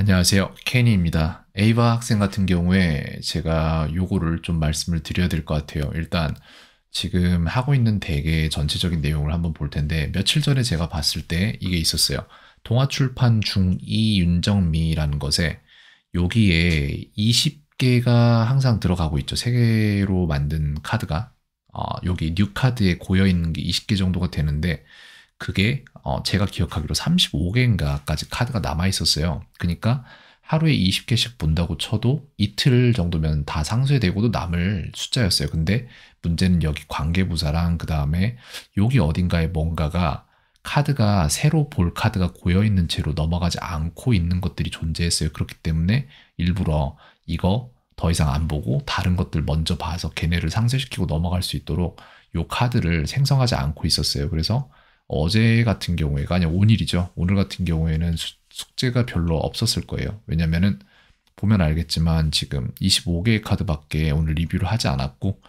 안녕하세요. 케니입니다. 에이바 학생 같은 경우에 제가 요거를 좀 말씀을 드려야 될 것 같아요. 일단 지금 하고 있는 대개 전체적인 내용을 한번 볼 텐데 며칠 전에 제가 봤을 때 이게 있었어요. 동아출판 중2 윤정미라는 것에 여기에 20개가 항상 들어가고 있죠. 세개로 만든 카드가 어, 여기 뉴 카드에 고여있는 게 20개 정도가 되는데 그게 어 제가 기억하기로 35개인가까지 카드가 남아 있었어요. 그러니까 하루에 20개씩 본다고 쳐도 이틀 정도면 다 상쇄되고도 남을 숫자였어요. 근데 문제는 여기 관계부사랑 그 다음에 여기 어딘가에 뭔가가 카드가 새로 볼 카드가 고여 있는 채로 넘어가지 않고 있는 것들이 존재했어요. 그렇기 때문에 일부러 이거 더 이상 안 보고 다른 것들 먼저 봐서 걔네를 상쇄시키고 넘어갈 수 있도록 요 카드를 생성하지 않고 있었어요. 그래서 어제 같은 경우에가 아니 라 오늘이죠. 오늘 같은 경우에는 숙제가 별로 없었을 거예요. 왜냐면은 보면 알겠지만 지금 25개의 카드밖에 오늘 리뷰를 하지 않았고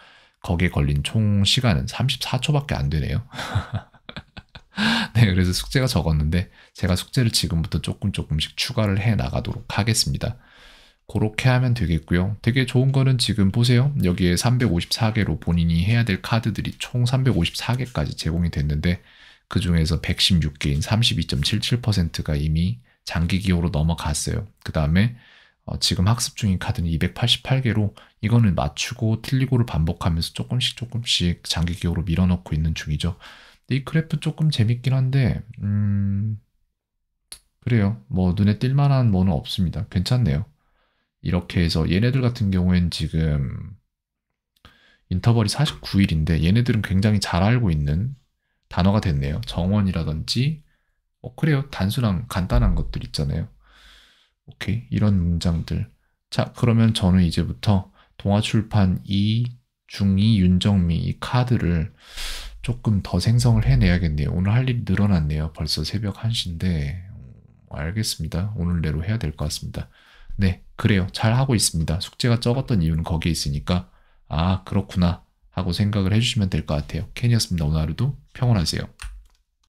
거기에 걸린 총 시간은 34초밖에 안 되네요. 네, 그래서 숙제가 적었는데 제가 숙제를 지금부터 조금 조금씩 추가를 해 나가도록 하겠습니다. 그렇게 하면 되겠고요. 되게 좋은 거는 지금 보세요. 여기에 354개로 본인이 해야 될 카드들이 총 354개까지 제공이 됐는데 그 중에서 116개인 32.77%가 이미 장기 기호로 넘어갔어요. 그 다음에 어, 지금 학습 중인 카드는 288개로 이거는 맞추고 틀리고를 반복하면서 조금씩 조금씩 장기 기호로 밀어넣고 있는 중이죠. 이 그래프 조금 재밌긴 한데 음, 그래요. 뭐 눈에 띌만한 뭐는 없습니다. 괜찮네요. 이렇게 해서 얘네들 같은 경우엔 지금 인터벌이 49일인데 얘네들은 굉장히 잘 알고 있는 단어가 됐네요. 정원이라든지 어, 그래요. 단순한 간단한 것들 있잖아요. 오케이 이런 문장들. 자 그러면 저는 이제부터 동아출판 이 중이 윤정미 이 카드를 조금 더 생성을 해내야겠네요. 오늘 할 일이 늘어났네요. 벌써 새벽 1시인데 음, 알겠습니다. 오늘 내로 해야 될 것 같습니다. 네, 그래요. 잘 하고 있습니다. 숙제가 적었던 이유는 거기에 있으니까 아 그렇구나 하고 생각을 해주시면 될 것 같아요. 캔이었습니다. 오늘 하루도 평온하세요.